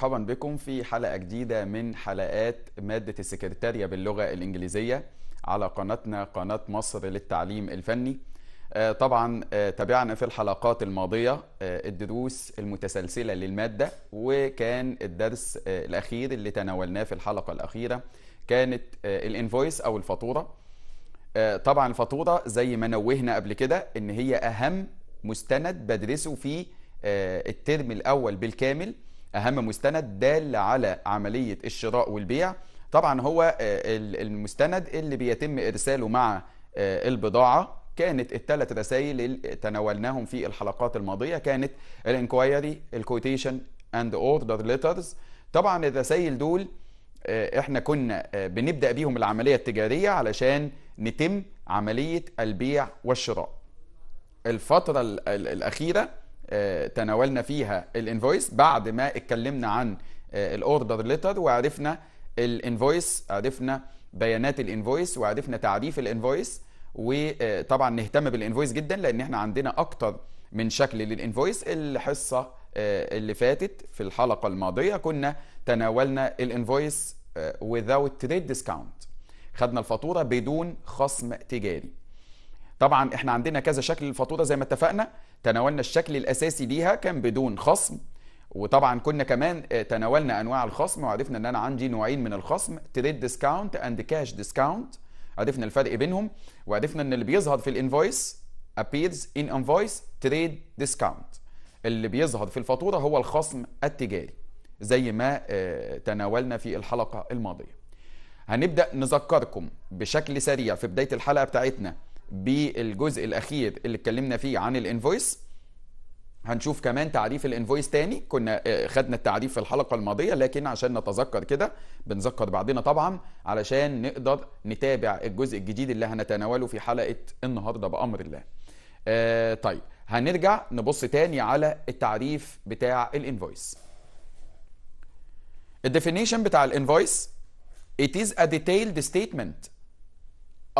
مرحبا بكم في حلقة جديدة من حلقات مادة السكرتارية باللغة الإنجليزية على قناتنا قناة مصر للتعليم الفني آه، طبعا آه، تابعنا في الحلقات الماضية آه، الدروس المتسلسلة للمادة وكان الدرس الأخير اللي تناولناه في الحلقة الأخيرة كانت الانفويس أو الفاتورة طبعا الفاتورة زي ما نوهنا قبل كده إن هي أهم مستند بدرسه في الترم الأول بالكامل اهم مستند دال على عمليه الشراء والبيع طبعا هو آه، المستند اللي بيتم ارساله مع آه، البضاعه كانت الثلاث رسائل اللي تناولناهم في الحلقات الماضيه كانت الانكوايري الكوتيشن اند اوردر ليترز طبعا الرسائل دول آه، احنا كنا بنبدا بيهم العمليه التجاريه علشان نتم عمليه البيع والشراء الفتره الاخيره آه، تناولنا فيها الانفويس بعد ما اتكلمنا عن آه، الاوردر ليتر وعرفنا الانفويس عرفنا بيانات الانفويس وعرفنا تعريف الانفويس وطبعا نهتم بالانفويس جدا لان احنا عندنا اكتر من شكل للانفويس الحصه آه، اللي فاتت في الحلقه الماضيه كنا تناولنا الانفويس without trade discount خدنا الفاتوره بدون خصم تجاري طبعا احنا عندنا كذا شكل للفاتوره زي ما اتفقنا تناولنا الشكل الاساسي ليها كان بدون خصم وطبعا كنا كمان آه، تناولنا انواع الخصم وعرفنا ان انا عندي نوعين من الخصم تريد ديسكاونت اند كاش ديسكاونت عرفنا الفرق بينهم وعرفنا ان اللي بيظهر في الانفويس appears in invoice trade discount اللي بيظهر في الفاتوره هو الخصم التجاري زي ما آه، تناولنا في الحلقه الماضيه هنبدا نذكركم بشكل سريع في بدايه الحلقه بتاعتنا بالجزء الاخير اللي اتكلمنا فيه عن الانفويس هنشوف كمان تعريف الانفويس تاني كنا آه، خدنا التعريف في الحلقه الماضيه لكن عشان نتذكر كده بنذكر بعدنا طبعا علشان نقدر نتابع الجزء الجديد اللي هنتناوله في حلقه النهارده بامر الله آه طيب هنرجع نبص تاني على التعريف بتاع الانفويس الديفينيشن بتاع الانفويس it is a detailed statement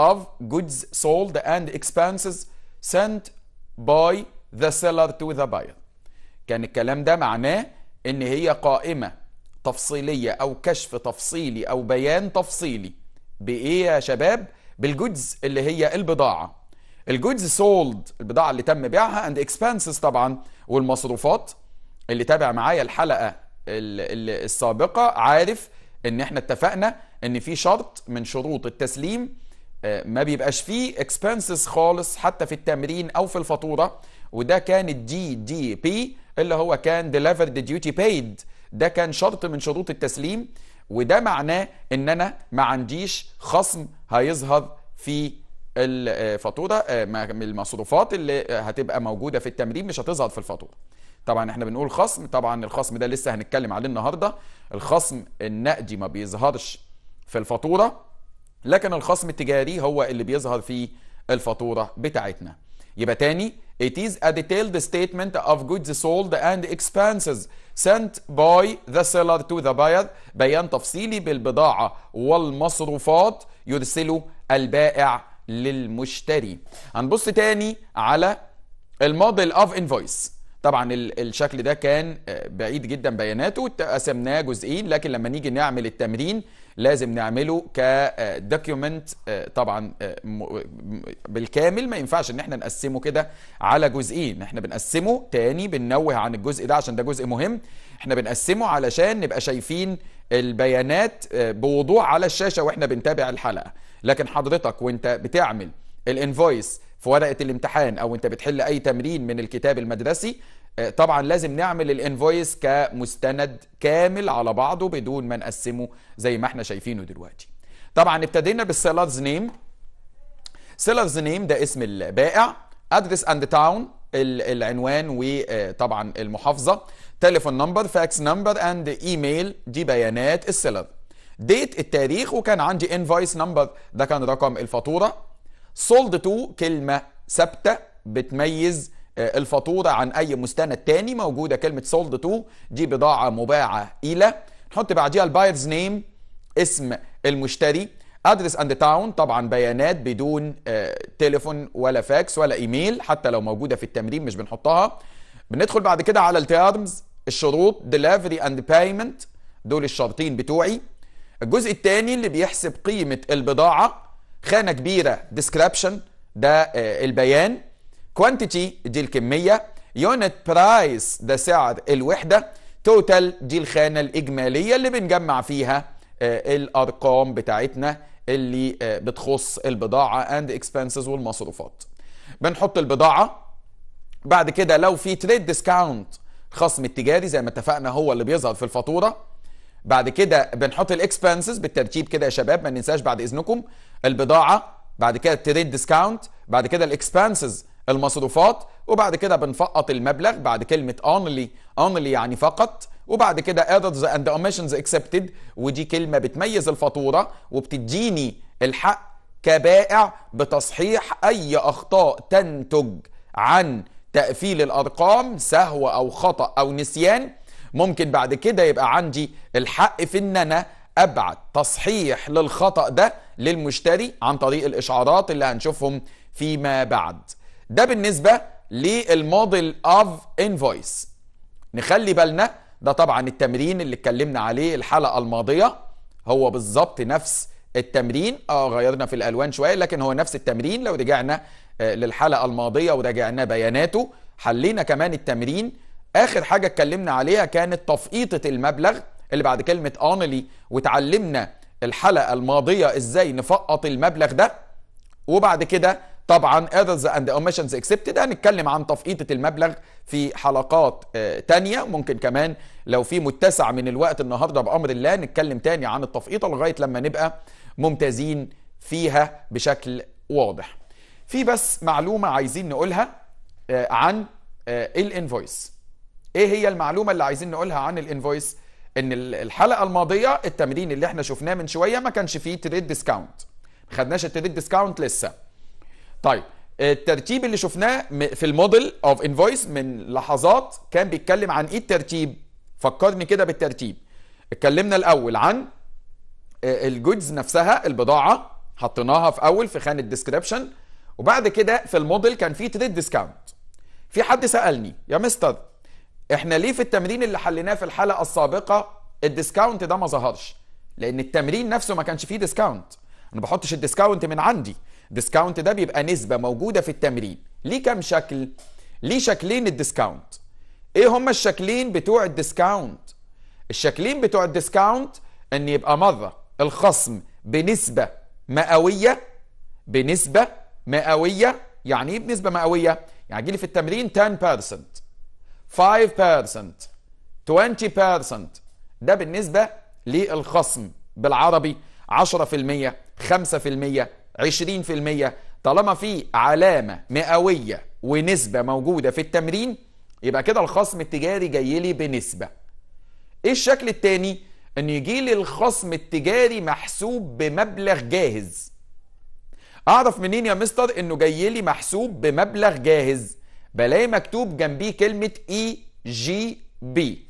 of goods sold and expenses sent by the seller to the buyer كان الكلام ده معناه ان هي قائمة تفصيلية او كشف تفصيلي او بيان تفصيلي بايه يا شباب بالجودز اللي هي البضاعة الجودز سولد البضاعة اللي تم بيعها اند اكسبنسز طبعا والمصروفات اللي تابع معايا الحلقة السابقة عارف ان احنا اتفقنا ان في شرط من شروط التسليم آه، ما بيبقاش فيه اكسبنسز خالص حتى في التمرين او في الفاتوره وده كان الدي دي بي اللي هو كان ديليفرد ديوتي بايد ده كان شرط من شروط التسليم وده معناه ان انا ما عنديش خصم هيظهر في الفاتوره آه، المصروفات اللي هتبقى موجوده في التمرين مش هتظهر في الفاتوره طبعا احنا بنقول خصم طبعا الخصم ده لسه هنتكلم عليه النهارده الخصم النقدي ما بيظهرش في الفاتوره لكن الخصم التجاري هو اللي بيظهر في الفاتورة بتاعتنا يبقى تاني It is a detailed statement of goods sold and expenses sent by the seller to the buyer بيان تفصيلي بالبضاعة والمصروفات يرسله البائع للمشتري هنبص تاني على الموديل اوف انفويس طبعا الشكل ده كان آه، بعيد جدا بياناته قسمناه جزئين لكن لما نيجي نعمل التمرين لازم نعمله كدوكيومنت آه، آه، طبعا آه، بالكامل ما ينفعش ان احنا نقسمه كده على جزئين احنا بنقسمه تاني بننوه عن الجزء ده عشان ده جزء مهم احنا بنقسمه علشان نبقى شايفين البيانات بوضوح على الشاشه واحنا بنتابع الحلقه لكن حضرتك وانت بتعمل الانفويس في ورقه الامتحان او انت بتحل اي تمرين من الكتاب المدرسي آه، طبعا لازم نعمل الانفويس كمستند كامل على بعضه بدون ما نقسمه زي ما احنا شايفينه دلوقتي طبعا ابتدينا بالسيلرز نيم سيلرز نيم ده اسم البائع ادرس اند تاون العنوان وطبعا آه، المحافظه تليفون نمبر فاكس نمبر اند ايميل دي بيانات السيلر ديت التاريخ وكان عندي انفويس نمبر ده كان رقم الفاتوره سولد تو كلمه ثابته بتميز آه، الفاتورة عن أي مستند تاني موجودة كلمة سولد تو دي بضاعة مباعة إلى نحط بعديها البايرز نيم اسم المشتري ادرس اند تاون طبعا بيانات بدون آه، تليفون ولا فاكس ولا ايميل حتى لو موجوده في التمرين مش بنحطها بندخل بعد كده على التيرمز الشروط ديليفري اند بايمنت دول الشرطين بتوعي الجزء الثاني اللي بيحسب قيمه البضاعه خانه كبيره ديسكريبشن ده آه، البيان كوانتيتي دي الكمية يونت برايس ده سعر الوحدة توتال دي الخانة الإجمالية اللي بنجمع فيها آه، الأرقام بتاعتنا اللي آه، بتخص البضاعة اند اكسبنسز والمصروفات بنحط البضاعة بعد كده لو في تريد ديسكاونت خصم التجاري زي ما اتفقنا هو اللي بيظهر في الفاتورة بعد كده بنحط الاكسبنسز بالترتيب كده يا شباب ما ننساش بعد اذنكم البضاعة بعد كده التريد ديسكاونت بعد كده الاكسبنسز المصروفات وبعد كده بنفقط المبلغ بعد كلمة only only يعني فقط وبعد كده errors and omissions accepted ودي كلمة بتميز الفاتورة وبتديني الحق كبائع بتصحيح أي أخطاء تنتج عن تقفيل الأرقام سهو أو خطأ أو نسيان ممكن بعد كده يبقى عندي الحق في ان انا ابعت تصحيح للخطأ ده للمشتري عن طريق الاشعارات اللي هنشوفهم فيما بعد ده بالنسبة للموديل اوف انفويس نخلي بالنا ده طبعا التمرين اللي اتكلمنا عليه الحلقة الماضية هو بالظبط نفس التمرين اه غيرنا في الالوان شوية لكن هو نفس التمرين لو رجعنا آه، للحلقة الماضية وراجعنا بياناته حلينا كمان التمرين اخر حاجة اتكلمنا عليها كانت تفقيطة المبلغ اللي بعد كلمة اونلي وتعلمنا الحلقة الماضية ازاي نفقط المبلغ ده وبعد كده طبعا others and the omissions accepted هنتكلم عن تفقيطة المبلغ في حلقات آه، تانية ممكن كمان لو في متسع من الوقت النهاردة بأمر الله نتكلم تاني عن التفقيطة لغاية لما نبقى ممتازين فيها بشكل واضح في بس معلومة عايزين نقولها آه، عن آه، الانفويس ايه هي المعلومة اللي عايزين نقولها عن الانفويس ان الحلقة الماضية التمرين اللي احنا شفناه من شوية ما كانش فيه تريد ديسكاونت ما خدناش التريد ديسكاونت لسه طيب الترتيب اللي شفناه في الموديل اوف انفويس من لحظات كان بيتكلم عن ايه الترتيب فكرني كده بالترتيب اتكلمنا الاول عن آه، الجودز نفسها البضاعه حطيناها في اول في خانه ديسكريبشن وبعد كده في الموديل كان في تريد ديسكاونت في حد سالني يا مستر احنا ليه في التمرين اللي حليناه في الحلقه السابقه الديسكاونت ده ما ظهرش لان التمرين نفسه ما كانش فيه ديسكاونت انا بحطش الديسكاونت من عندي ديسكاونت ده بيبقى نسبه موجوده في التمرين ليه كام شكل ليه شكلين الديسكاونت ايه هما الشكلين بتوع الديسكاونت الشكلين بتوع الديسكاونت ان يبقى مره الخصم بنسبه مئويه بنسبه مئويه يعني ايه بنسبه مئويه يعني يجي لي في التمرين 10% 5% 20% ده بالنسبه للخصم بالعربي 10% 5% 20% طالما في علامة مئوية ونسبة موجودة في التمرين يبقى كده الخصم التجاري جاي لي بنسبة ايه الشكل التاني ان يجي لي الخصم التجاري محسوب بمبلغ جاهز اعرف منين يا مستر انه جاي لي محسوب بمبلغ جاهز بلاقي مكتوب جنبيه كلمة اي جي بي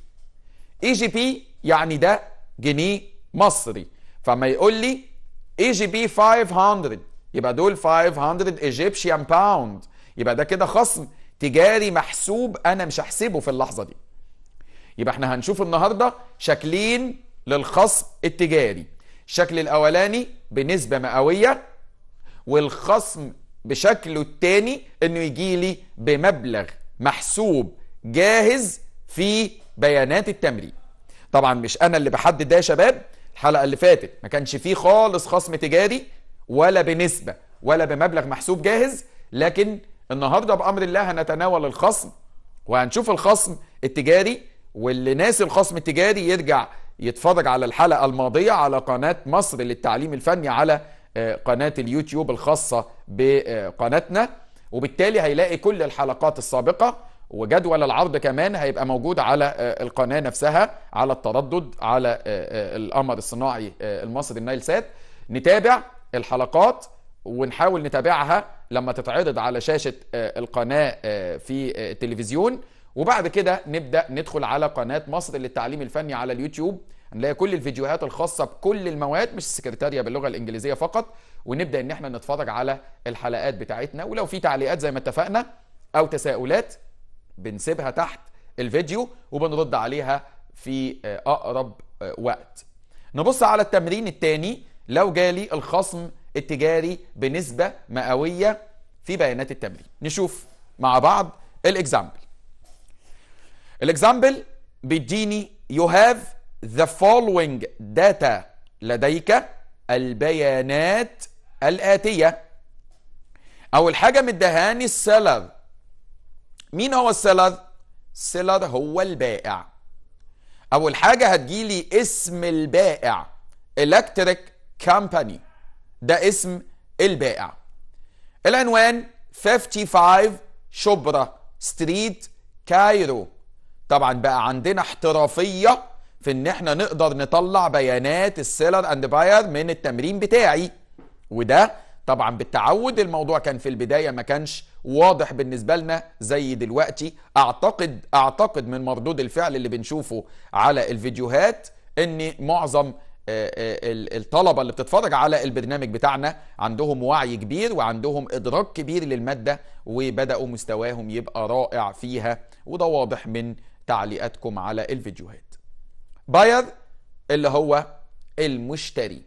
اي جي بي يعني ده جنيه مصري فما يقول لي اي جي بي 500 يبقى دول 500 ايجيبشيان باوند يبقى ده كده خصم تجاري محسوب انا مش هحسبه في اللحظه دي يبقى احنا هنشوف النهارده شكلين للخصم التجاري الشكل الاولاني بنسبه مئويه والخصم بشكله الثاني انه يجي لي بمبلغ محسوب جاهز في بيانات التمرين طبعا مش انا اللي بحدد ده يا شباب الحلقه اللي فاتت ما كانش فيه خالص خصم تجاري ولا بنسبه ولا بمبلغ محسوب جاهز لكن النهارده بامر الله هنتناول الخصم وهنشوف الخصم التجاري واللي ناسي الخصم التجاري يرجع يتفرج على الحلقه الماضيه على قناه مصر للتعليم الفني على آه، قناه اليوتيوب الخاصه بقناتنا وبالتالي هيلاقي كل الحلقات السابقه وجدول العرض كمان هيبقى موجود على آه، القناه نفسها على التردد على آه، آه، القمر الصناعي المصري النايل سات نتابع الحلقات ونحاول نتابعها لما تتعرض على شاشه القناه في التلفزيون وبعد كده نبدا ندخل على قناه مصر للتعليم الفني على اليوتيوب نلاقي كل الفيديوهات الخاصه بكل المواد مش السكرتاريه باللغه الانجليزيه فقط ونبدا ان احنا نتفرج على الحلقات بتاعتنا ولو في تعليقات زي ما اتفقنا او تساؤلات بنسيبها تحت الفيديو وبنرد عليها في آه، اقرب آه، وقت نبص على التمرين الثاني لو جالي الخصم التجاري بنسبه مئويه في بيانات التمرين نشوف مع بعض الاكزامبل الاكزامبل بيديني يو هاف ذا فولوينج داتا لديك البيانات الآتية أول حاجة مدهاني السيلر مين هو السيلر السيلر هو البائع اول حاجه هتجيلي اسم البائع الكتريك كامباني ده اسم البائع العنوان 55 شبرا ستريت كايرو طبعا بقى عندنا احترافيه في ان احنا نقدر نطلع بيانات السيلر اند باير من التمرين بتاعي وده طبعا بالتعود الموضوع كان في البدايه ما كانش واضح بالنسبه لنا زي دلوقتي اعتقد اعتقد من مردود الفعل اللي بنشوفه على الفيديوهات ان معظم آه، آه، الطلبة اللي بتتفرج على البرنامج بتاعنا عندهم وعي كبير وعندهم إدراك كبير للمادة وبدأوا مستواهم يبقى رائع فيها وده واضح من تعليقاتكم على الفيديوهات باير اللي هو المشتري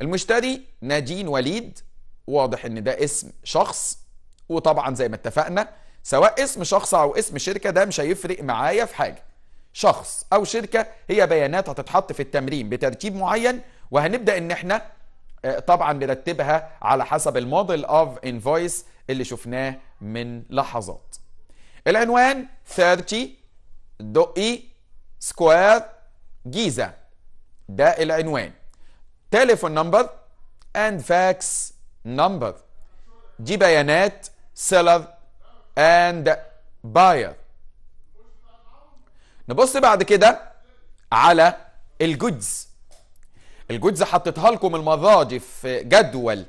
المشتري نادين وليد واضح ان ده اسم شخص وطبعا زي ما اتفقنا سواء اسم شخص او اسم شركه ده مش هيفرق معايا في حاجه شخص او شركه هي بيانات هتتحط في التمرين بترتيب معين وهنبدا ان احنا آه، طبعا نرتبها على حسب الموديل اوف انفويس اللي شفناه من لحظات العنوان 30 دقي سكوير جيزه ده العنوان تليفون نمبر اند فاكس نمبر دي بيانات سيلر اند باير نبص بعد كده على الجودز الجودز حطيتها لكم المره دي في جدول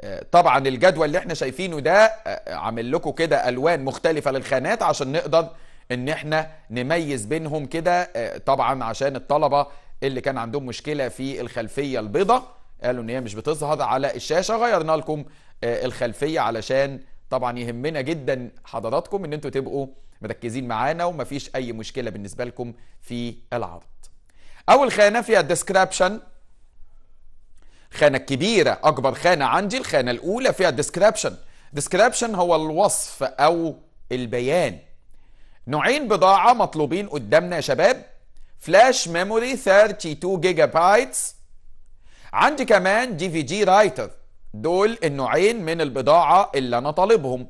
آه، طبعا الجدول اللي احنا شايفينه ده آه، عامل لكم كده الوان مختلفه للخانات عشان نقدر ان احنا نميز بينهم كده آه، طبعا عشان الطلبه اللي كان عندهم مشكله في الخلفيه البيضاء قالوا ان هي مش بتظهر على الشاشه غيرنا لكم الخلفيه علشان طبعا يهمنا جدا حضراتكم ان انتوا تبقوا مركزين معانا ومفيش اي مشكله بالنسبه لكم في العرض اول خانه فيها الديسكريبشن الخانه الكبيره اكبر خانه عندي الخانه الاولى فيها الديسكريبشن ديسكريبشن هو الوصف او البيان نوعين بضاعه مطلوبين قدامنا يا شباب فلاش ميموري 32 جيجا بايتس عندي كمان دي في جي رايتر دول النوعين من البضاعة اللي أنا طالبهم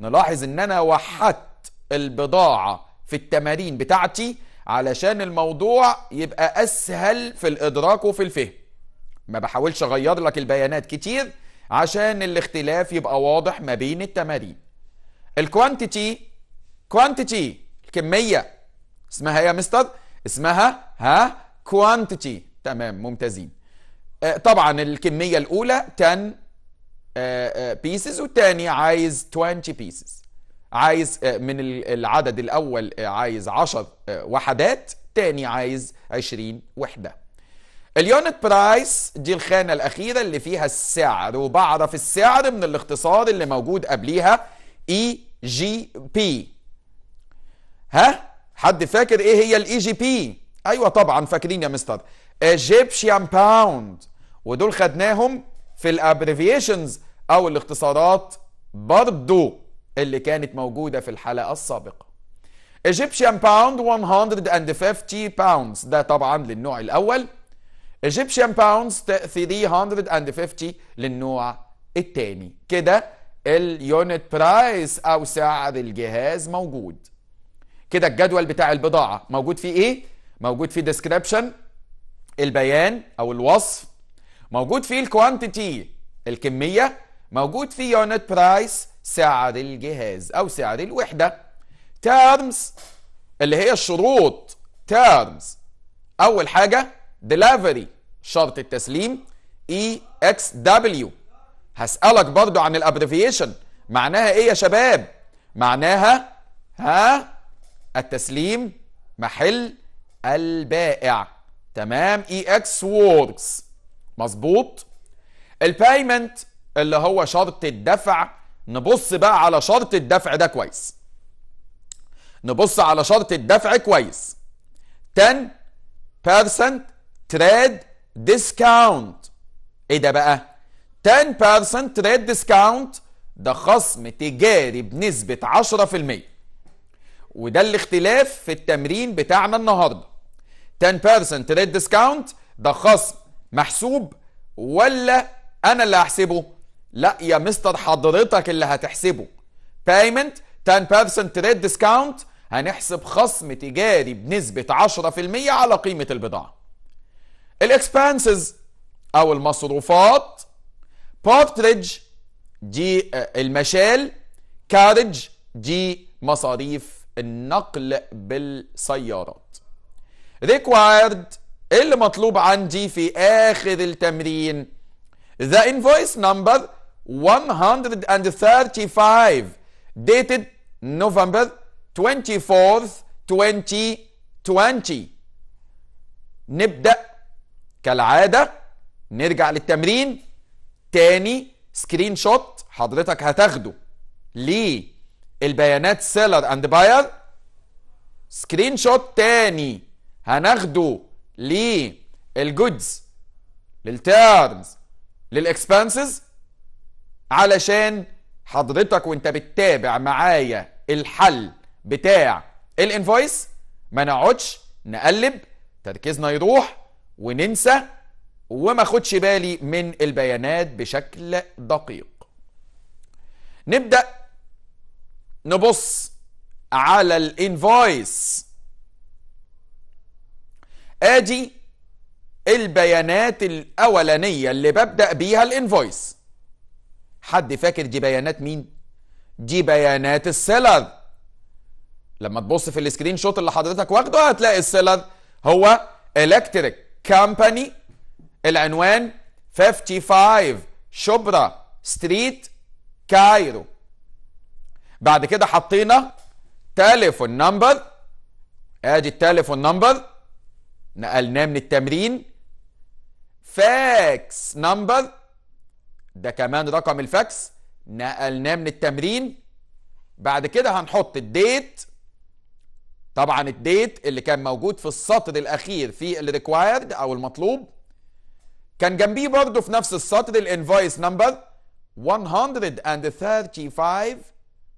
نلاحظ إن أنا وحدت البضاعة في التمارين بتاعتي علشان الموضوع يبقى أسهل في الإدراك وفي الفهم ما بحاولش أغير لك البيانات كتير عشان الاختلاف يبقى واضح ما بين التمارين الكوانتيتي كوانتيتي الكمية اسمها إيه يا مستر اسمها ها كوانتيتي تمام ممتازين آه، طبعا الكمية الأولى 10 بيسز آه، آه، والتاني عايز 20 بيسز عايز من العدد الأول عايز 10 وحدات تاني عايز 20 وحدة اليونت برايس دي الخانة الأخيرة اللي فيها السعر وبعرف السعر من الاختصار اللي موجود قبليها اي جي بي ها حد فاكر ايه هي الاي جي e بي ايوه طبعا فاكرين يا مستر ايجيبشيان باوند ودول خدناهم في الابريفيشنز او الاختصارات برضو اللي كانت موجودة في الحلقة السابقة Egyptian pound 150 pounds ده طبعا للنوع الأول Egyptian pounds 350 للنوع الثاني كده اليونت برايس أو سعر الجهاز موجود كده الجدول بتاع البضاعة موجود فيه إيه؟ موجود فيه ديسكريبشن البيان أو الوصف موجود فيه الكوانتيتي الكمية موجود فيه يونت برايس سعر الجهاز أو سعر الوحدة تيرمز اللي هي الشروط تيرمز أول حاجة ديليفري شرط التسليم اي اكس دبليو هسألك برضو عن الابريفيشن معناها ايه يا شباب معناها ها التسليم محل البائع تمام اي اكس ووركس مظبوط البايمنت اللي هو شرط الدفع نبص بقى على شرط الدفع ده كويس نبص على شرط الدفع كويس 10% تريد ديسكاونت ايه ده بقى 10% تريد ديسكاونت ده خصم تجاري بنسبة 10% وده الاختلاف في التمرين بتاعنا النهاردة 10% تريد ديسكاونت ده خصم محسوب ولا انا اللي هحسبه لا يا مستر حضرتك اللي هتحسبه payment 10% trade discount هنحسب خصم تجاري بنسبة 10% على قيمة البضاعة الاكسبانسز او المصروفات بارتريدج دي آه، المشال كارج دي مصاريف النقل بالسيارات required ايه اللي مطلوب عندي في اخر التمرين the invoice number 135 dated November 24th 2020 نبدأ كالعادة نرجع للتمرين تاني سكرين شوت حضرتك هتاخده للبيانات سيلر اند باير سكرين شوت تاني هناخده للجودز للتيرمز للاكسبنسز علشان حضرتك وانت بتتابع معايا الحل بتاع الانفويس ما نقعدش نقلب تركيزنا يروح وننسى وما خدش بالي من البيانات بشكل دقيق نبدأ نبص على الانفويس ادي البيانات الاولانيه اللي ببدا بيها الانفويس حد فاكر دي بيانات مين دي بيانات السيلر لما تبص في السكرين شوت اللي حضرتك واخده هتلاقي السيلر هو الكتريك كامباني العنوان 55 شبرا ستريت كايرو بعد كده حطينا تليفون نمبر ادي التليفون نمبر نقلناه من التمرين فاكس نمبر ده كمان رقم الفاكس نقلناه من التمرين بعد كده هنحط الديت طبعا الديت اللي كان موجود في السطر الاخير في الريكوايرد او المطلوب كان جنبيه برضه في نفس السطر الانفويس نمبر 135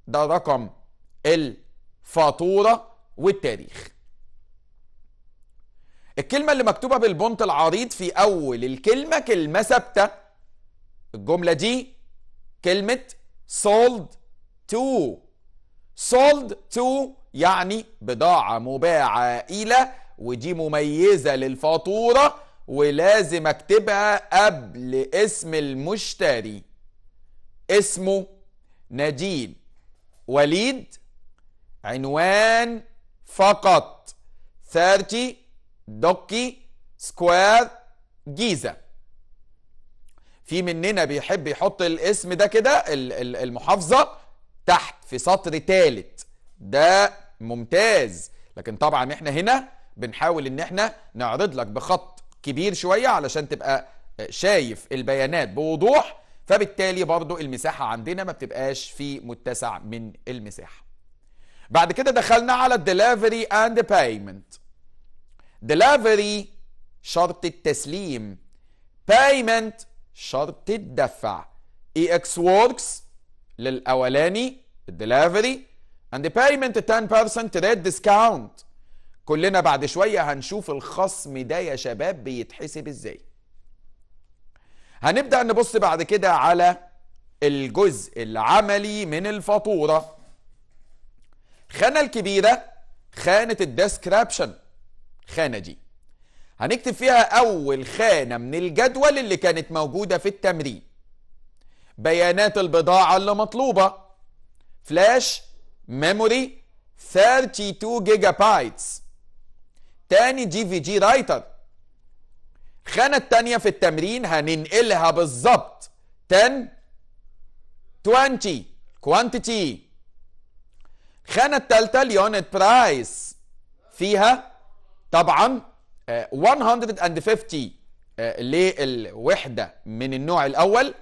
ده رقم الفاتوره والتاريخ الكلمة اللي مكتوبة بالبونت العريض في أول الكلمة كلمة ثابتة الجملة دي كلمة sold to sold to يعني بضاعة مباعة إلى ودي مميزة للفاتورة ولازم أكتبها قبل اسم المشتري اسمه نجيب وليد عنوان فقط 30 دوكي سكوير جيزة في مننا بيحب يحط الاسم ده كده المحافظة تحت في سطر تالت ده ممتاز لكن طبعا احنا هنا بنحاول ان احنا نعرض لك بخط كبير شوية علشان تبقى شايف البيانات بوضوح فبالتالي برضو المساحة عندنا ما بتبقاش في متسع من المساحة بعد كده دخلنا على الديليفري اند بايمنت delivery شرط التسليم payment شرط الدفع EX works للأولاني delivery and payment 10% trade discount كلنا بعد شوية هنشوف الخصم ده يا شباب بيتحسب ازاي هنبدأ نبص بعد كده على الجزء العملي من الفاتورة خانة الكبيرة خانة الديسكريبشن الخانة دي هنكتب فيها أول خانة من الجدول اللي كانت موجودة في التمرين بيانات البضاعة اللي مطلوبة فلاش ميموري 32 جيجا بايتس تاني جي في جي رايتر الخانة التانية في التمرين هننقلها بالظبط 10 20 كوانتيتي الخانة التالتة اليونت برايس فيها طبعا 150 آه، آه، للوحده من النوع الاول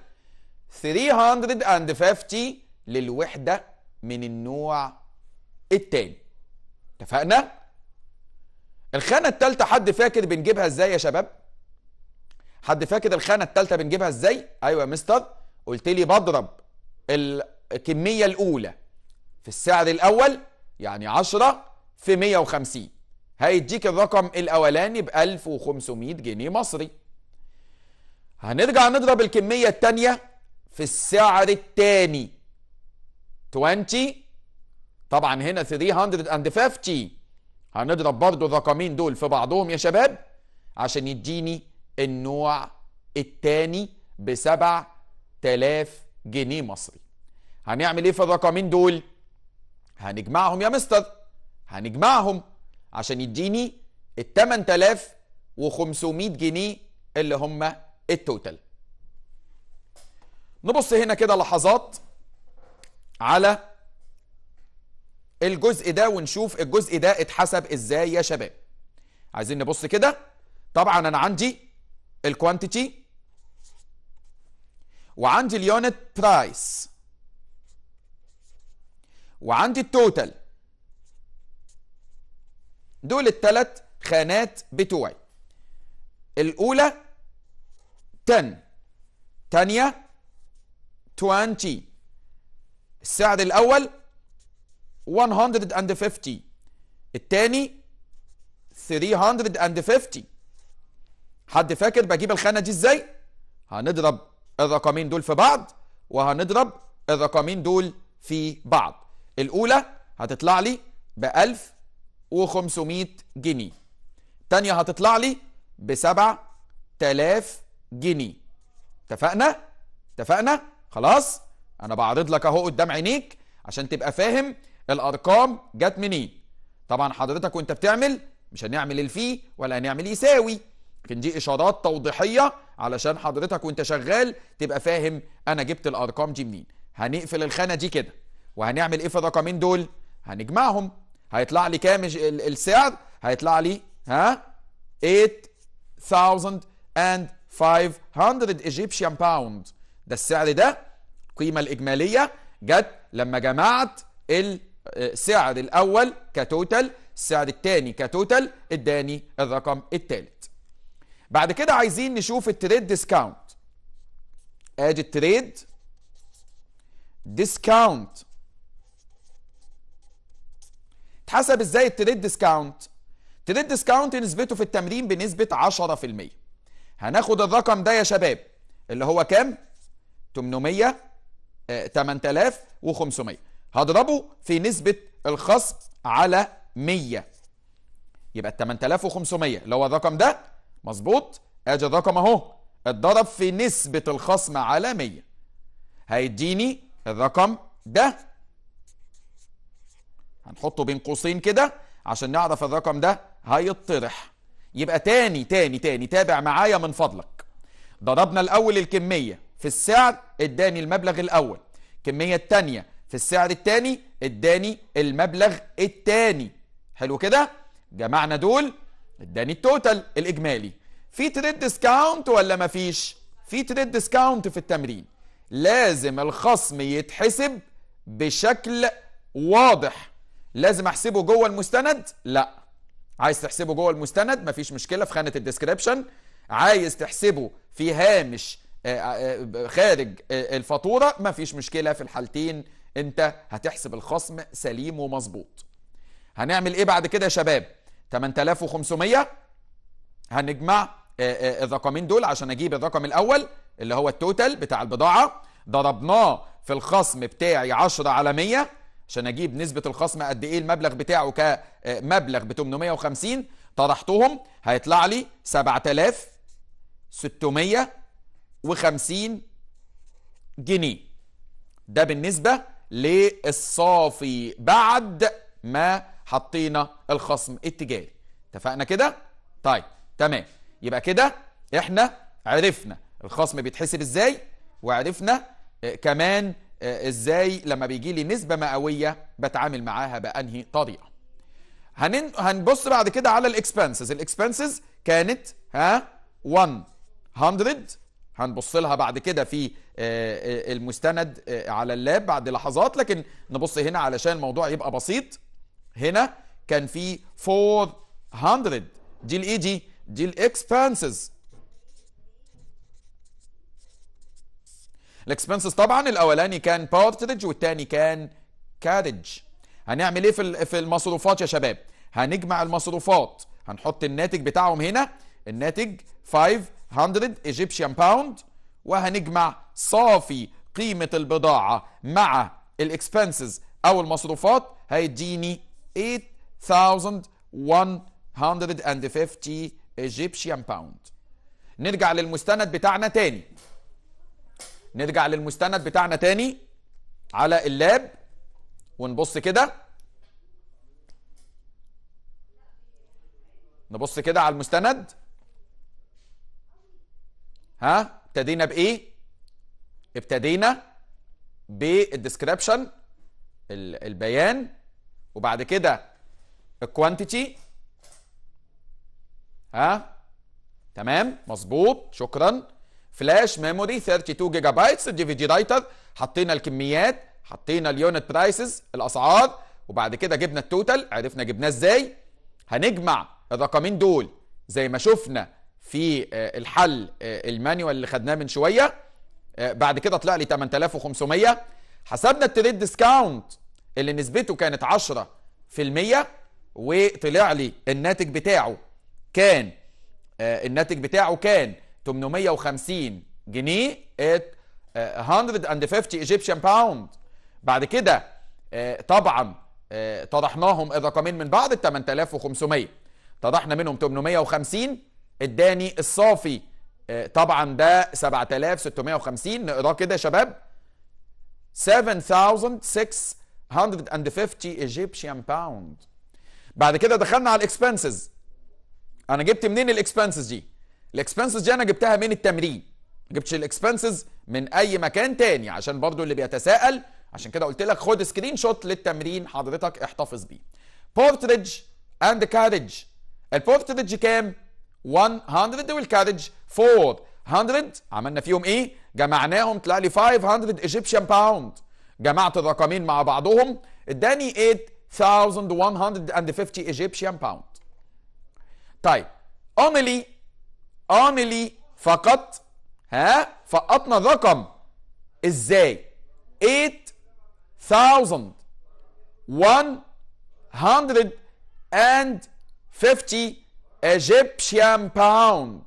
350 للوحده من النوع الثاني اتفقنا الخانه الثالثه حد فاكر بنجيبها ازاي يا شباب حد فاكر الخانه الثالثه بنجيبها ازاي ايوه يا مستر قلت لي بضرب الكميه الاولى في السعر الاول يعني 10 في 150 هيديك الرقم الاولاني ب 1500 جنيه مصري هنرجع نضرب الكمية التانية في السعر التاني 20 طبعا هنا 350 هنضرب برضو الرقمين دول في بعضهم يا شباب عشان يديني النوع التاني ب 7000 جنيه مصري هنعمل ايه في الرقمين دول هنجمعهم يا مستر هنجمعهم عشان يديني ال 8500 جنيه اللي هم التوتال نبص هنا كده لحظات على الجزء ده ونشوف الجزء ده اتحسب ازاي يا شباب عايزين نبص كده طبعا انا عندي الكوانتيتي وعندي اليونت برايس وعندي التوتال دول التلات خانات بتوعي الأولى 10 تانية 20 السعر الأول 150 الثاني 350 حد فاكر بجيب الخانة دي ازاي؟ هنضرب الرقمين دول في بعض وهنضرب الرقمين دول في بعض الأولى هتطلع لي ب 1000 و500 جنيه تانية هتطلع لي ب 7000 جنيه اتفقنا اتفقنا خلاص انا بعرض لك اهو قدام عينيك عشان تبقى فاهم الارقام جت منين طبعا حضرتك وانت بتعمل مش هنعمل الفي ولا هنعمل يساوي لكن دي اشارات توضيحيه علشان حضرتك وانت شغال تبقى فاهم انا جبت الارقام دي منين هنقفل الخانه دي كده وهنعمل ايه في الرقمين دول هنجمعهم هيطلع لي كام السعر هيطلع لي ها 8500 ايجيبشن باوند ده السعر ده القيمه الاجماليه جت لما جمعت آه، السعر الاول كتوتال السعر الثاني كتوتال اداني الرقم الثالث بعد كده عايزين نشوف التريد ديسكاونت ادي التريد ديسكاونت اتحسب ازاي التريد ديسكاونت تريد ديسكاونت نسبته في التمرين بنسبة 10% هناخد الرقم ده يا شباب اللي هو كام 800 8500 آه، هضربه في نسبة الخصم على 100 يبقى ال 8500 اللي هو الرقم ده مظبوط ادي الرقم اهو اتضرب في نسبة الخصم على 100 هيديني الرقم ده هنحطه بين قوسين كده عشان نعرف الرقم ده هيطرح يبقى تاني تاني تاني تابع معايا من فضلك ضربنا الأول الكمية في السعر اداني المبلغ الأول الكمية التانية في السعر التاني اداني المبلغ التاني حلو كده جمعنا دول اداني التوتال الإجمالي في تريد ديسكاونت ولا مفيش في تريد ديسكاونت في التمرين لازم الخصم يتحسب بشكل واضح لازم احسبه جوه المستند لا عايز تحسبه جوه المستند مفيش مشكله في خانه الديسكريبشن عايز تحسبه في هامش آه، آه، آه، خارج الفاتوره مفيش مشكله في الحالتين انت هتحسب الخصم سليم ومظبوط هنعمل ايه بعد كده يا شباب 8500 هنجمع الرقمين دول عشان اجيب الرقم الاول اللي هو التوتال بتاع البضاعه ضربناه في الخصم بتاعي 10 على 100 عشان اجيب نسبه الخصم قد ايه المبلغ بتاعه كمبلغ ب 850 طرحتهم هيطلع لي 7650 جنيه ده بالنسبه للصافي بعد ما حطينا الخصم التجاري اتفقنا كده طيب تمام يبقى كده احنا عرفنا الخصم بيتحسب ازاي وعرفنا آه، كمان آه، ازاي لما بيجي لي نسبه مئويه بتعامل معاها بانهي طريقه هنن... هنبص بعد كده على الاكسبنسز الاكسبنسز كانت ها 100 هنبص لها بعد كده في آه، آه، المستند على اللاب بعد لحظات لكن نبص هنا علشان الموضوع يبقى بسيط هنا كان في 400 دي الاي دي دي الاكسبنسز الاكسبنسز طبعا الاولاني كان بارتريدج والتاني كان كارج هنعمل ايه في في المصروفات يا شباب هنجمع المصروفات هنحط الناتج بتاعهم هنا الناتج 500 ايجيبشن باوند وهنجمع صافي قيمة البضاعة مع الاكسبنسز او المصروفات هيديني 8150 ايجيبشن باوند نرجع للمستند بتاعنا تاني نرجع للمستند بتاعنا تاني على اللاب ونبص كده نبص كده على المستند ها ابتدينا بايه ابتدينا بالديسكريبشن البيان وبعد كده الكوانتيتي ها تمام مظبوط شكرا فلاش ميموري 32 جيجا بايتس دي في جي رايتر حطينا الكميات حطينا اليونت برايسز الاسعار وبعد كده جبنا التوتال عرفنا جبناه ازاي هنجمع الرقمين دول زي ما شفنا في آه، الحل آه، المانيوال اللي خدناه من شويه آه، بعد كده طلع لي 8500 حسبنا التريد ديسكاونت اللي نسبته كانت 10% وطلع لي الناتج بتاعه كان الناتج بتاعه كان 850 جنيه ات 150 ايجيبشن باوند بعد كده آه، طبعا آه، طرحناهم الرقمين من بعض ال 8500 طرحنا منهم 850 اداني الصافي آه، طبعا ده 7650 نقراه كده يا شباب 7650 ايجيبشن باوند بعد كده دخلنا على الاكسبنسز انا جبت منين الاكسبنسز دي الاكسبنسز دي انا جبتها من التمرين ما جبتش الاكسبنسز من اي مكان تاني عشان برضو اللي بيتساءل عشان كده قلت لك خد سكرين شوت للتمرين حضرتك احتفظ بيه بورتريج اند كارج البورتريج كام 100 والكارج 400 عملنا فيهم ايه جمعناهم طلع لي 500 ايجيبشن باوند جمعت الرقمين مع بعضهم اداني 8150 ايجيبشن باوند طيب اوميلي اونلي فقط ها فقطنا رقم ازاي 8150 Egyptian باوند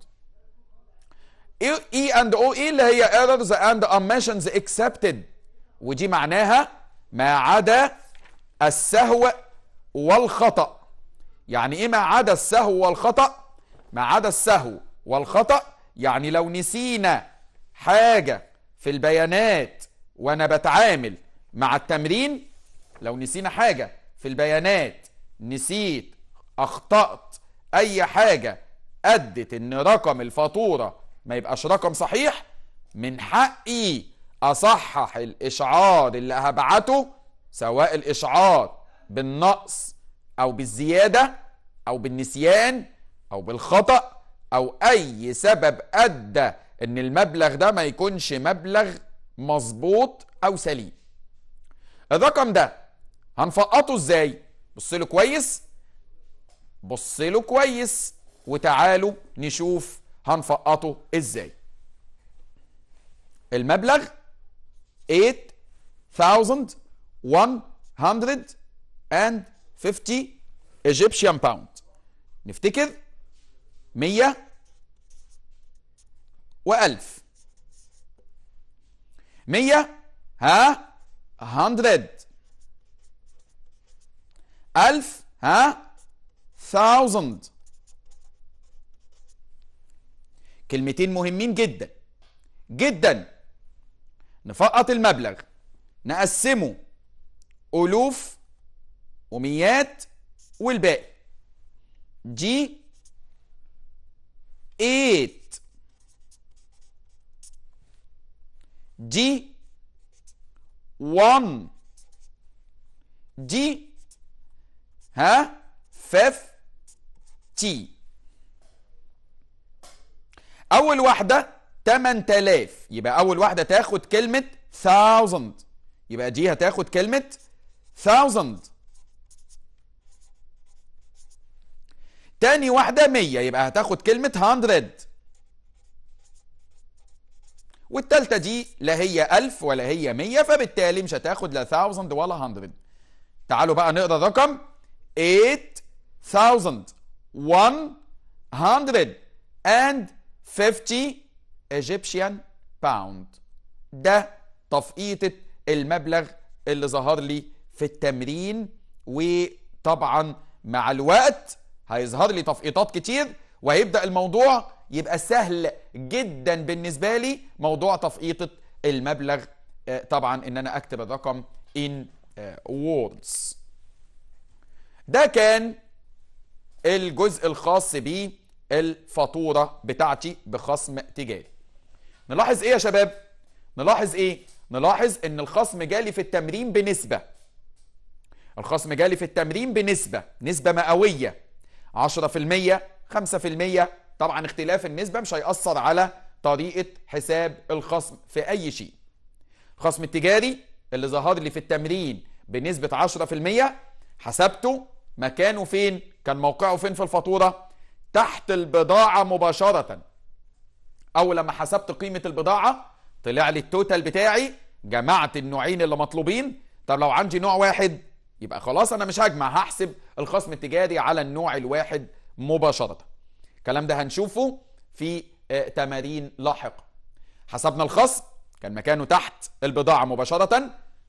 اي اند او اي اللي هي errors and omissions اكسبتد ودي معناها ما عدا السهو والخطأ يعني ايه ما عدا السهو والخطأ ما عدا السهو والخطأ يعني لو نسينا حاجة في البيانات وأنا بتعامل مع التمرين لو نسينا حاجة في البيانات نسيت أخطأت أي حاجة أدت إن رقم الفاتورة ما يبقاش رقم صحيح من حقي أصحح الإشعار اللي هبعته سواء الإشعار بالنقص أو بالزيادة أو بالنسيان أو بالخطأ او اي سبب ادى ان المبلغ ده ما يكونش مبلغ مظبوط او سليم الرقم ده هنفقطه ازاي بص له كويس بص له كويس وتعالوا نشوف هنفقطه ازاي المبلغ 8150 Egyptian pound نفتكر مية وألف مية ها هندرد ألف ها ثاوزند كلمتين مهمين جدا جدا نفقط المبلغ نقسمه ألوف وميات والباقي جي 8 دي 1 دي ها 50 اول واحده 8000 يبقى اول واحده تاخد كلمه 1000 يبقى دي هتاخد كلمه 1000 تاني واحدة 100 يبقى هتاخد كلمة 100 والتالتة دي لا هي 1000 ولا هي 100 فبالتالي مش هتاخد لا 1000 ولا 100 تعالوا بقى نقرا رقم 8150 ايجيبشن باوند ده تفقيطة المبلغ اللي ظهر لي في التمرين وطبعا مع الوقت هيظهر لي تفقيطات كتير وهيبدا الموضوع يبقى سهل جدا بالنسبه لي موضوع تفقيطه المبلغ آه، طبعا ان انا اكتب الرقم in آه، words ده كان الجزء الخاص بالفاتوره بتاعتي بخصم تجاري نلاحظ ايه يا شباب نلاحظ ايه نلاحظ ان الخصم جالي في التمرين بنسبه الخصم جالي في التمرين بنسبه نسبه مئويه 10% 5% طبعا اختلاف النسبة مش هيأثر على طريقة حساب الخصم في أي شيء الخصم التجاري اللي ظهر لي في التمرين بنسبة 10% حسبته مكانه فين كان موقعه فين في الفاتورة تحت البضاعة مباشرة أول لما حسبت قيمة البضاعة طلع لي التوتال بتاعي جمعت النوعين اللي مطلوبين طب لو عندي نوع واحد يبقى خلاص انا مش هجمع هحسب الخصم التجاري على النوع الواحد مباشره الكلام ده هنشوفه في آه، تمارين لاحقه حسبنا الخصم كان مكانه تحت البضاعه مباشره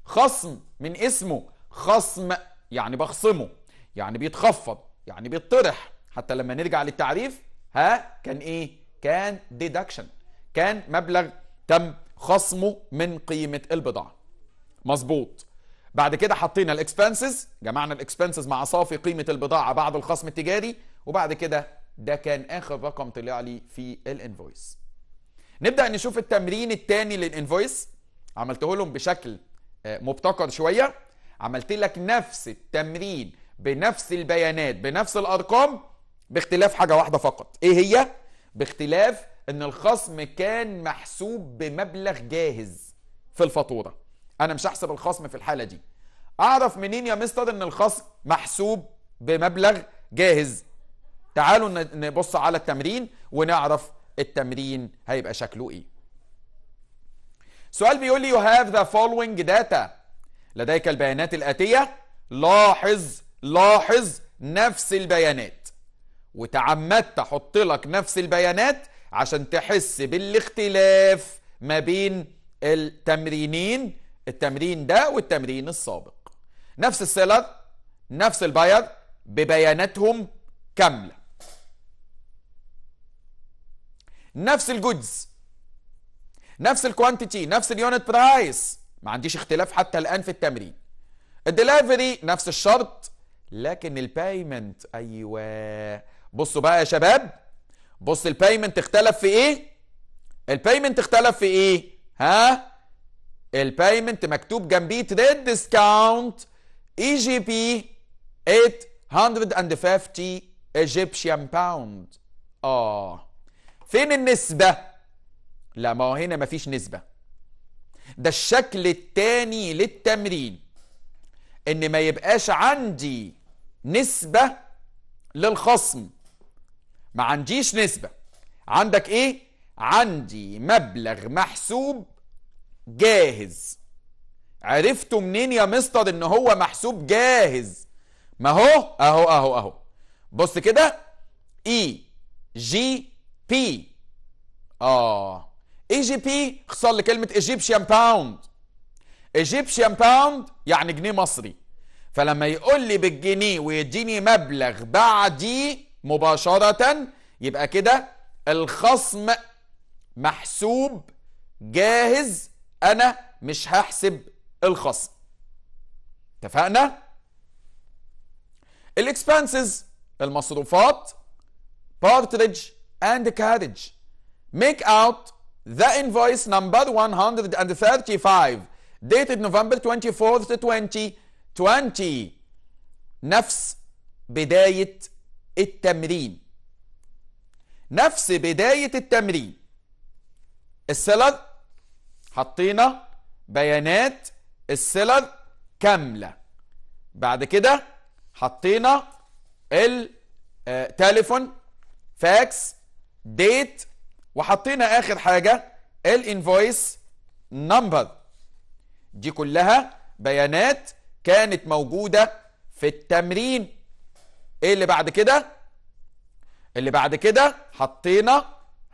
خصم من اسمه خصم يعني بخصمه يعني بيتخفض يعني بيطرح حتى لما نرجع للتعريف ها كان ايه كان ديدكشن كان مبلغ تم خصمه من قيمه البضاعه مظبوط بعد كده حطينا الاكسبنسز جمعنا الاكسبنسز مع صافي قيمه البضاعه بعد الخصم التجاري وبعد كده ده كان اخر رقم طلع لي في الانفويس نبدا نشوف التمرين الثاني للانفويس عملته لهم بشكل آه، مبتكر شويه عملت لك نفس التمرين بنفس البيانات بنفس الارقام باختلاف حاجه واحده فقط ايه هي باختلاف ان الخصم كان محسوب بمبلغ جاهز في الفاتوره انا مش هحسب الخصم في الحاله دي اعرف منين يا مستر ان الخصم محسوب بمبلغ جاهز تعالوا نبص على التمرين ونعرف التمرين هيبقى شكله ايه سؤال بيقول لي يو هاف ذا فولوينج داتا لديك البيانات الآتية لاحظ لاحظ نفس البيانات وتعمدت احط لك نفس البيانات عشان تحس بالاختلاف ما بين التمرينين التمرين ده والتمرين السابق نفس السيلر نفس الباير ببياناتهم كامله نفس الجودز نفس الكوانتيتي نفس اليونت برايس ما عنديش اختلاف حتى الان في التمرين الدليفري نفس الشرط لكن البايمنت ايوه بصوا بقى يا شباب بص البايمنت اختلف في ايه البايمنت اختلف في ايه ها البايمنت مكتوب جنبيه تريد ديسكاونت اي جي بي 850 ايجيبشن باوند اه فين النسبه لا ما هو هنا مفيش نسبه ده الشكل التاني للتمرين ان ما يبقاش عندي نسبه للخصم ما عنديش نسبه عندك ايه عندي مبلغ محسوب جاهز عرفتوا منين يا مستر ان هو محسوب جاهز ما هو اهو اهو اهو بص كده اي جي بي اه اي جي بي خصال لكلمه ايجيبشن باوند ايجيبشن باوند يعني جنيه مصري فلما يقول لي بالجنيه ويديني مبلغ بعدي مباشره يبقى كده الخصم محسوب جاهز انا مش هحسب الخصم اتفقنا الاكسبنسز المصروفات بارتريج اند كارج ميك اوت ذا انفويس نمبر 135 dated نوفمبر 24 2020 نفس بداية التمرين نفس بداية التمرين السيلر حطينا بيانات السلل كاملة بعد كده حطينا التليفون آه، فاكس ديت وحطينا اخر حاجة الانفويس نمبر دي كلها بيانات كانت موجودة في التمرين ايه اللي بعد كده اللي بعد كده حطينا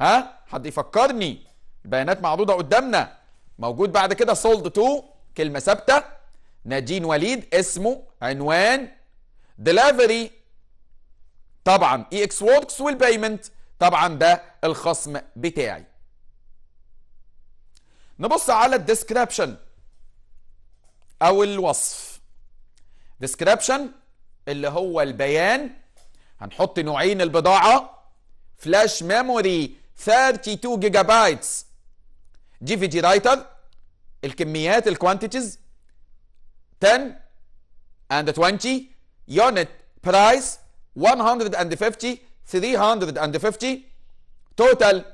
ها حد يفكرني البيانات معروضة قدامنا موجود بعد كده سولد تو كلمه ثابته ناجين وليد اسمه عنوان دليفري طبعا اي اكس ووركس والبيمنت طبعا ده الخصم بتاعي نبص على الديسكريبشن او الوصف ديسكريبشن اللي هو البيان هنحط نوعين البضاعه فلاش ميموري 32 جيجا بايتس جي في جي رايتر الكميات الكوانتيتيز 10 and 20 يونت برايس 150 350 توتال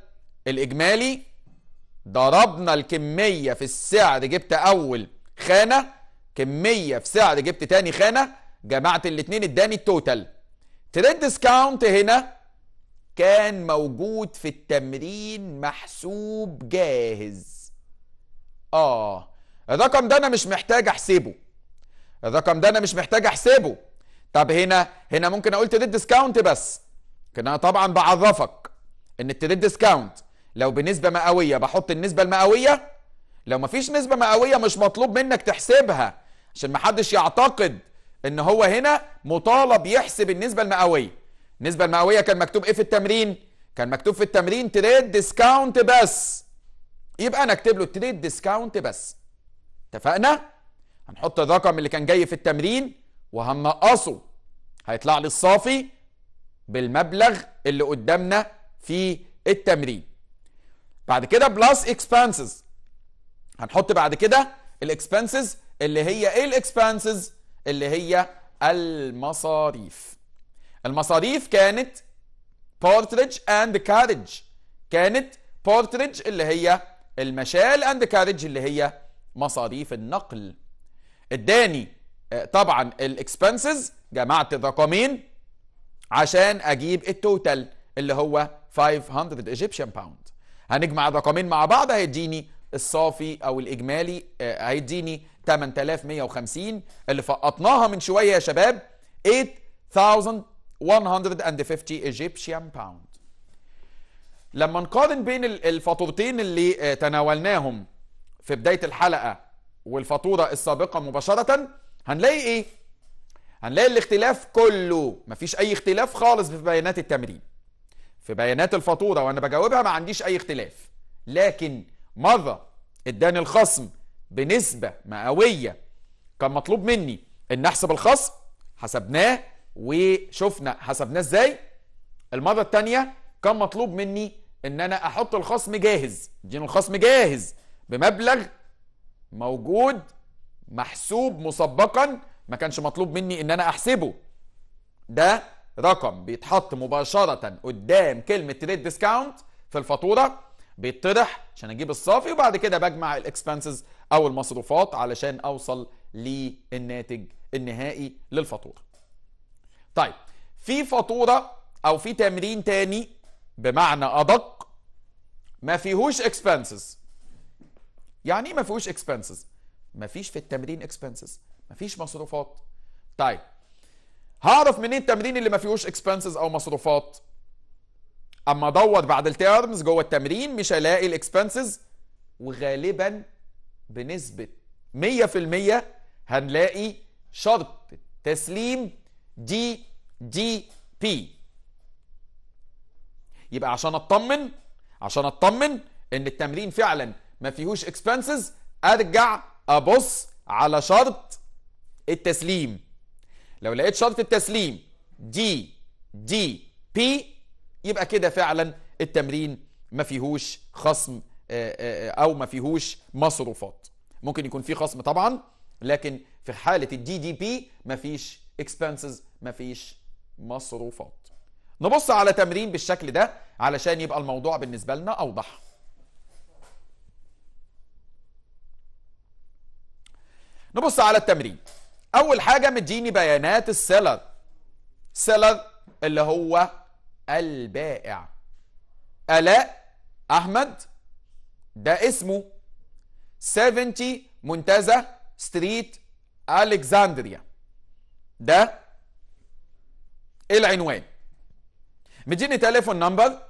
الإجمالي ضربنا الكمية في السعر جبت أول خانة كمية في سعر جبت تاني خانة جمعت الاثنين اداني التوتال تريد ديسكاونت هنا كان موجود في التمرين محسوب جاهز اه الرقم ده انا مش محتاج احسبه الرقم ده انا مش محتاج احسبه طب هنا هنا ممكن اقول تريد ديسكاونت بس لكن انا طبعا بعرفك ان التريد ديسكاونت لو بنسبه مئويه بحط النسبه المئويه لو مفيش نسبه مئويه مش مطلوب منك تحسبها عشان محدش يعتقد ان هو هنا مطالب يحسب النسبه المئويه النسبة المئوية كان مكتوب ايه في التمرين كان مكتوب في التمرين تريد ديسكاونت بس يبقى انا اكتب له تريد ديسكاونت بس اتفقنا هنحط الرقم اللي كان جاي في التمرين وهنقصه هيطلع لي الصافي بالمبلغ اللي قدامنا في التمرين بعد كده بلس اكسبانسز هنحط بعد كده الاكسبانسز اللي هي ايه الاكسبانسز اللي هي المصاريف المصاريف كانت بورتريج اند كارج كانت بورتريج اللي هي المشال اند كارج اللي هي مصاريف النقل اداني آه، طبعا الاكسبنسز جمعت الرقمين عشان اجيب التوتال اللي هو 500 ايجيبشن باوند هنجمع الرقمين مع بعض هيديني الصافي او الاجمالي آه، هيديني 8150 اللي فقطناها من شويه يا شباب 8000 150 Egyptian pound لما نقارن بين الفاتورتين اللي آه، تناولناهم في بداية الحلقة والفاتورة السابقة مباشرة هنلاقي ايه؟ هنلاقي الاختلاف كله مفيش اي اختلاف خالص في بيانات التمرين في بيانات الفاتورة وانا بجاوبها ما عنديش اي اختلاف لكن مرة اداني الخصم بنسبة مئوية كان مطلوب مني ان احسب الخصم حسبناه وشفنا حسبناه ازاي المره الثانيه كان مطلوب مني ان انا احط الخصم جاهز دين الخصم جاهز بمبلغ موجود محسوب مسبقا ما كانش مطلوب مني ان انا احسبه ده رقم بيتحط مباشرة قدام كلمة تريد ديسكاونت في الفاتورة بيطرح عشان اجيب الصافي وبعد كده بجمع الاكسبنسز او المصروفات علشان اوصل للناتج النهائي للفاتورة طيب في فاتوره او في تمرين تاني بمعنى ادق ما فيهوش اكسبنسز يعني ايه ما فيهوش اكسبنسز ما فيش في التمرين اكسبنسز ما فيش مصروفات طيب هعرف منين التمرين اللي ما فيهوش اكسبنسز او مصروفات اما ادور بعد التيرمز جوه التمرين مش هلاقي الاكسبنسز وغالبا بنسبه 100% هنلاقي شرط تسليم دي دي بي يبقى عشان اطمن عشان اطمن ان التمرين فعلا ما فيهوش اكسبنسز ارجع ابص على شرط التسليم لو لقيت شرط التسليم دي دي بي يبقى كده فعلا التمرين ما فيهوش خصم آه، آه، آه، او ما فيهوش مصروفات ممكن يكون فيه خصم طبعا لكن في حاله الدي دي بي ما فيش اكسبنسز مفيش مصروفات نبص على تمرين بالشكل ده علشان يبقى الموضوع بالنسبه لنا اوضح نبص على التمرين اول حاجه مديني بيانات السيلر سيلر اللي هو البائع الاء احمد ده اسمه 70 منتزه ستريت الكسندريا ده العنوان مديني تليفون نمبر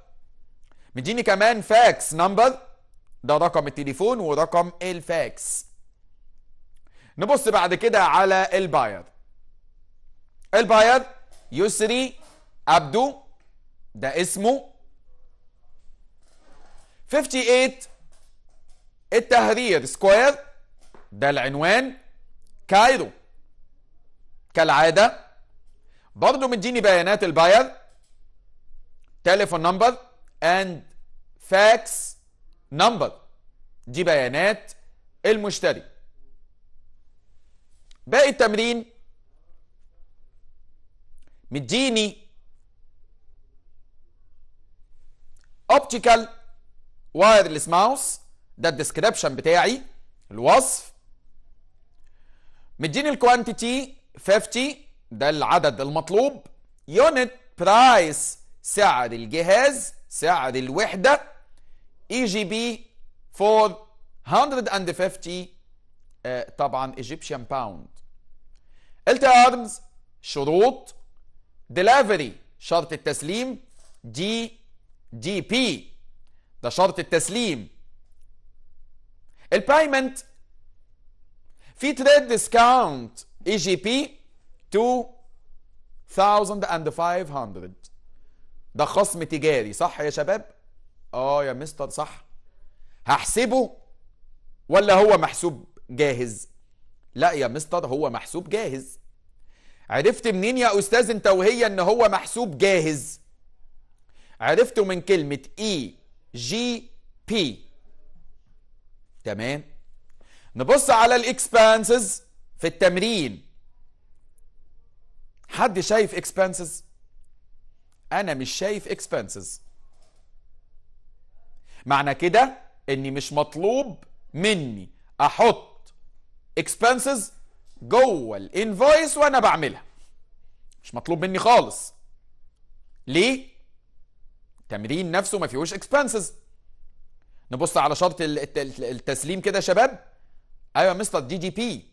مديني كمان فاكس نمبر ده رقم التليفون ورقم الفاكس نبص بعد كده على الباير الباير يسري عبدو ده اسمه 58 التهرير سكوير ده العنوان كايرو كالعادة برضو مديني بيانات الباير تليفون نمبر اند فاكس نمبر دي بيانات المشتري باقي التمرين مديني اوبتيكال وايرلس ماوس ده الديسكريبشن بتاعي الوصف مديني الكوانتيتي 50 ده العدد المطلوب يونت برايس سعر الجهاز سعر الوحدة اي جي بي 450 آه طبعا ايجيبشن باوند التيرمز شروط ديليفري شرط التسليم دي دي بي ده شرط التسليم البايمنت في تريد ديسكاونت اي جي بي 2500 ده خصم تجاري صح يا شباب اه يا مستر صح هحسبه ولا هو محسوب جاهز لا يا مستر هو محسوب جاهز عرفت منين يا استاذ انت وهي ان هو محسوب جاهز عرفته من كلمة اي جي بي تمام نبص على الاكسبانسز في التمرين حد شايف اكسبنسز انا مش شايف اكسبنسز معنى كده اني مش مطلوب مني احط اكسبنسز جوه الانفويس وانا بعملها مش مطلوب مني خالص ليه التمرين نفسه ما فيهوش اكسبنسز نبص على شرط التسليم كده يا شباب ايوه مستر دي دي بي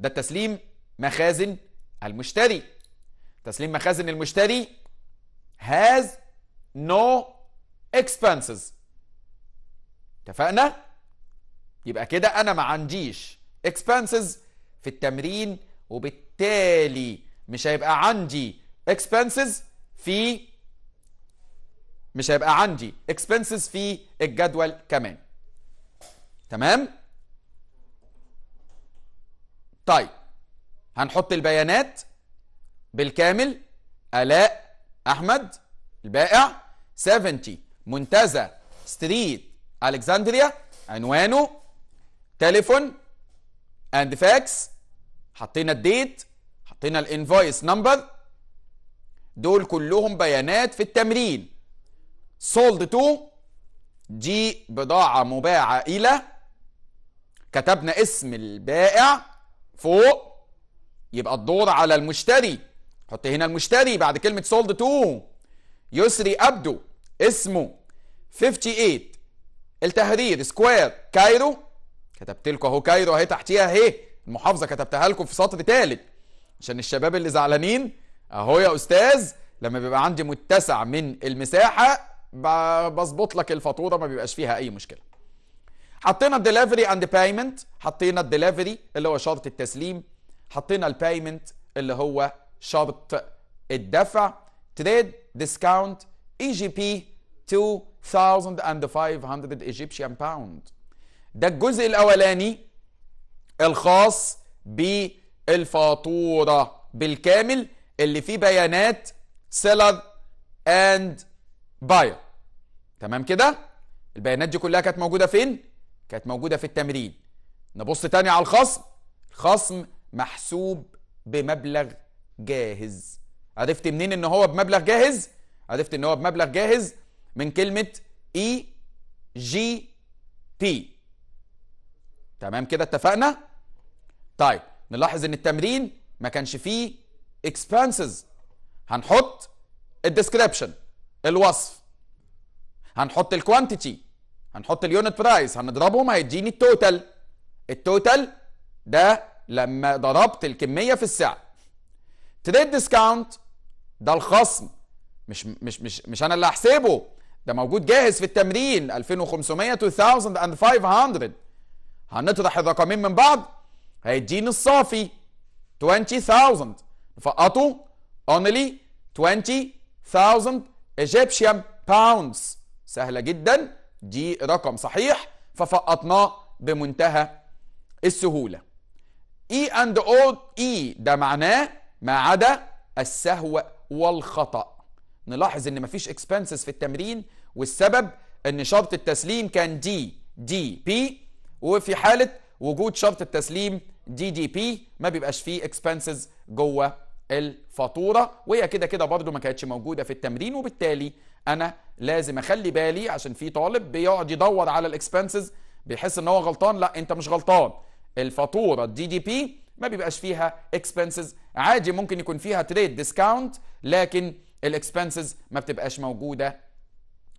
ده تسليم مخازن المشتري تسليم مخازن المشتري has no expenses اتفقنا يبقى كده انا ما عنديش expenses في التمرين وبالتالي مش هيبقى عندي expenses في مش هيبقى عندي expenses في الجدول كمان تمام طيب هنحط البيانات بالكامل آلاء أحمد البائع 70 منتزه ستريت ألكسندريا عنوانه تليفون اند فاكس حطينا الديت حطينا الانفويس نمبر دول كلهم بيانات في التمرين سولد تو دي بضاعة مباعة إلى كتبنا اسم البائع فوق يبقى الدور على المشتري حط هنا المشتري بعد كلمة سولد تو يسري أبدو اسمه 58 التهرير سكوير كايرو كتبت لكم اهو كايرو اهي تحتيها اهي المحافظة كتبتها لكم في سطر تالت عشان الشباب اللي زعلانين اهو يا استاذ لما بيبقى عندي متسع من المساحة بظبط لك الفاتورة ما بيبقاش فيها اي مشكلة حطينا الدليفري اند بايمنت حطينا الدليفري اللي هو شرط التسليم حطينا البايمنت اللي هو شرط الدفع تريد ديسكاونت اي جي بي 2500 ايجيبشن باوند ده الجزء الاولاني الخاص بالفاتوره بالكامل اللي فيه بيانات سيلر اند باير تمام كده البيانات دي كلها كانت موجوده فين كانت موجودة في التمرين نبص تاني على الخصم الخصم محسوب بمبلغ جاهز عرفت منين ان هو بمبلغ جاهز عرفت ان هو بمبلغ جاهز من كلمة اي جي تي تمام كده اتفقنا طيب نلاحظ ان التمرين ما كانش فيه اكسبنسز هنحط الديسكريبشن الوصف هنحط الكوانتيتي هنحط اليونت برايس هنضربهم هيديني التوتال التوتال ده لما ضربت الكميه في السعر تريد ديسكاونت ده الخصم مش مش مش مش انا اللي هحسبه ده موجود جاهز في التمرين 2500 2500 هنطرح الرقمين من بعض هيديني الصافي 20000 فقطوا only 20000 ايجيبشن باوندز سهلة جدا دي رقم صحيح ففقطناه بمنتهى السهولة E and O E ده معناه ما عدا السهو والخطأ نلاحظ ان مفيش اكسبنسز في التمرين والسبب ان شرط التسليم كان دي دي بي وفي حالة وجود شرط التسليم دي دي بي ما بيبقاش فيه اكسبنسز جوه الفاتوره وهي كده كده برضو ما كانتش موجوده في التمرين وبالتالي انا لازم اخلي بالي عشان في طالب بيقعد يدور على الاكسبنسز بيحس ان هو غلطان لا انت مش غلطان الفاتوره الدي دي بي ما بيبقاش فيها اكسبنسز عادي ممكن يكون فيها تريد ديسكاونت لكن الاكسبنسز ما بتبقاش موجوده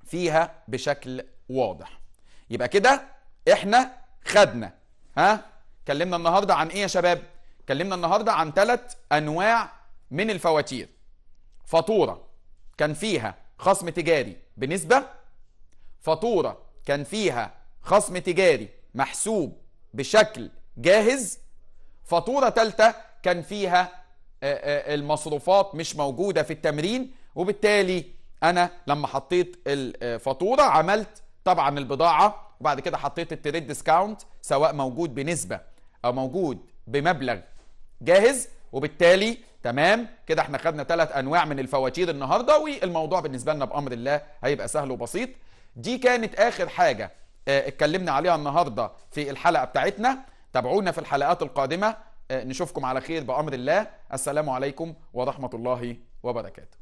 فيها بشكل واضح يبقى كده احنا خدنا ها اتكلمنا النهارده عن ايه يا شباب اتكلمنا النهارده عن ثلاث انواع من الفواتير فاتورة كان فيها خصم تجاري بنسبة فاتورة كان فيها خصم تجاري محسوب بشكل جاهز فاتورة تالتة كان فيها آه، آه، المصروفات مش موجودة في التمرين وبالتالي أنا لما حطيت الفاتورة آه، عملت طبعا البضاعة وبعد كده حطيت التريد ديسكاونت سواء موجود بنسبة أو موجود بمبلغ جاهز وبالتالي تمام كده احنا خدنا ثلاث انواع من الفواتير النهارده والموضوع بالنسبه لنا بامر الله هيبقى سهل وبسيط دي كانت اخر حاجه اه اتكلمنا عليها النهارده في الحلقه بتاعتنا تابعونا في الحلقات القادمه اه نشوفكم على خير بامر الله السلام عليكم ورحمه الله وبركاته